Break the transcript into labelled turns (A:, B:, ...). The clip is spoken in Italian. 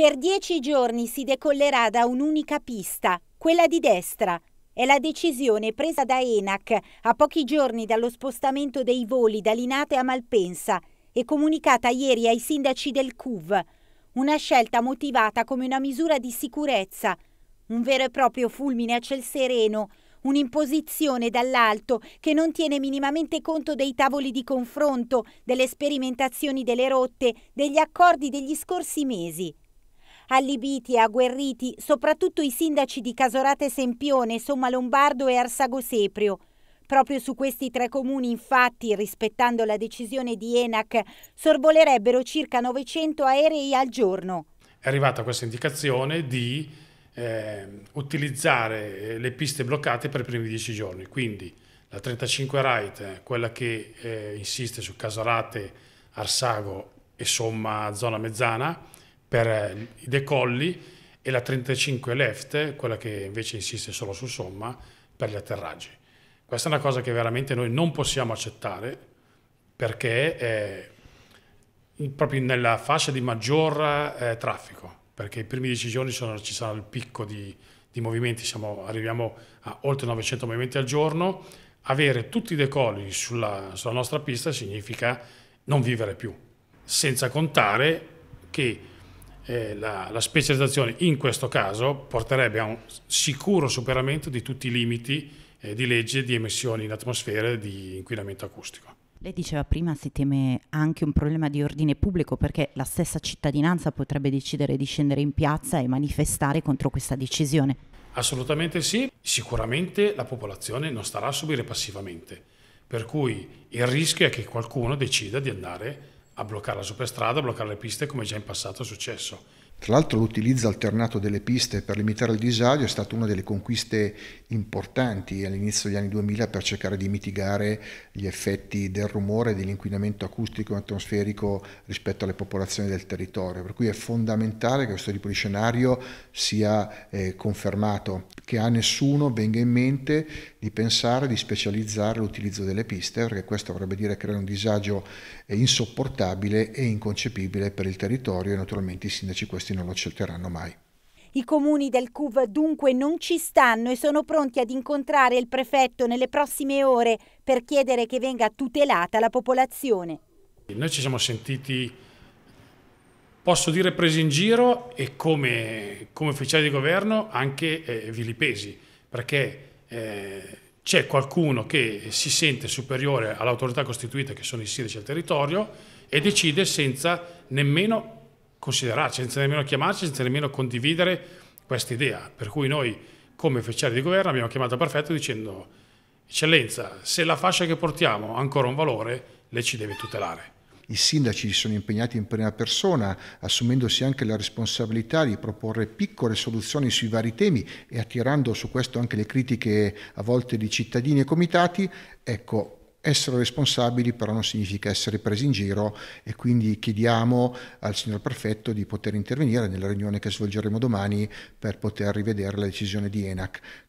A: Per dieci giorni si decollerà da un'unica pista, quella di destra. È la decisione presa da ENAC a pochi giorni dallo spostamento dei voli da Linate a Malpensa e comunicata ieri ai sindaci del CUV. Una scelta motivata come una misura di sicurezza, un vero e proprio fulmine a ciel sereno, un'imposizione dall'alto che non tiene minimamente conto dei tavoli di confronto, delle sperimentazioni delle rotte, degli accordi degli scorsi mesi. Allibiti e agguerriti soprattutto i sindaci di Casorate Sempione, Somma Lombardo e Arsago Seprio. Proprio su questi tre comuni, infatti, rispettando la decisione di ENAC, sorvolerebbero circa 900 aerei al giorno.
B: È arrivata questa indicazione di ehm, eh, utilizzare le piste bloccate per i primi dieci giorni, quindi la 35 Right, quella che eh, insiste su Casorate, Arsago e Somma Zona Mezzana, per eh, i decolli e la 35 left, quella che invece insiste solo su somma, per gli atterraggi. Questa è una cosa che veramente noi non possiamo accettare perché è proprio nella fascia di maggior eh, traffico, perché i primi dieci giorni sono, ci sarà il picco di, di movimenti, siamo, arriviamo a oltre 900 movimenti al giorno, avere tutti i decolli sulla, sulla nostra pista significa non vivere più, senza contare che eh, la, la, specializzazione in questo caso porterebbe a un sicuro superamento di tutti i limiti eh, di legge di emissioni in atmosfera e di inquinamento acustico.
A: Lei diceva prima si teme anche un problema di ordine pubblico perché la stessa cittadinanza potrebbe decidere di scendere in piazza e manifestare contro questa decisione.
B: Assolutamente sì, sicuramente la popolazione non starà a subire passivamente, per cui il rischio è che qualcuno decida di andare a bloccare la superstrada, a bloccare le piste come già in passato è successo.
C: Tra l'altro l'utilizzo alternato delle piste per limitare il disagio è stata una delle conquiste importanti all'inizio degli anni 2000 per cercare di mitigare gli effetti del rumore e dell'inquinamento acustico e atmosferico rispetto alle popolazioni del territorio, per cui è fondamentale che questo tipo di scenario sia eh, confermato, che a nessuno venga in mente di pensare di specializzare l'utilizzo delle piste, perché questo vorrebbe dire creare un disagio eh, insopportabile e inconcepibile per il territorio e naturalmente i sindaci questi questi non lo accetteranno mai.
A: I comuni del CUV dunque non ci stanno e sono pronti ad incontrare il prefetto nelle prossime ore per chiedere che venga tutelata la popolazione.
B: Noi ci siamo sentiti, posso dire, presi in giro e come, come ufficiali di governo anche eh, vilipesi, perché eh, c'è qualcuno che si sente superiore all'autorità costituita, che sono i sindaci del territorio, e decide senza nemmeno considerarci, senza nemmeno chiamarci, senza nemmeno condividere questa idea. Per cui noi, come ufficiali di governo, abbiamo chiamato Perfetto dicendo Eccellenza, se la fascia che portiamo ha ancora un valore, lei ci deve tutelare.
C: I sindaci si sono impegnati in prima persona, assumendosi anche la responsabilità di proporre piccole soluzioni sui vari temi e attirando su questo anche le critiche a volte di cittadini e comitati. Ecco, essere responsabili però non significa essere presi in giro e quindi chiediamo al signor prefetto di poter intervenire nella riunione che svolgeremo domani per poter rivedere la decisione di ENAC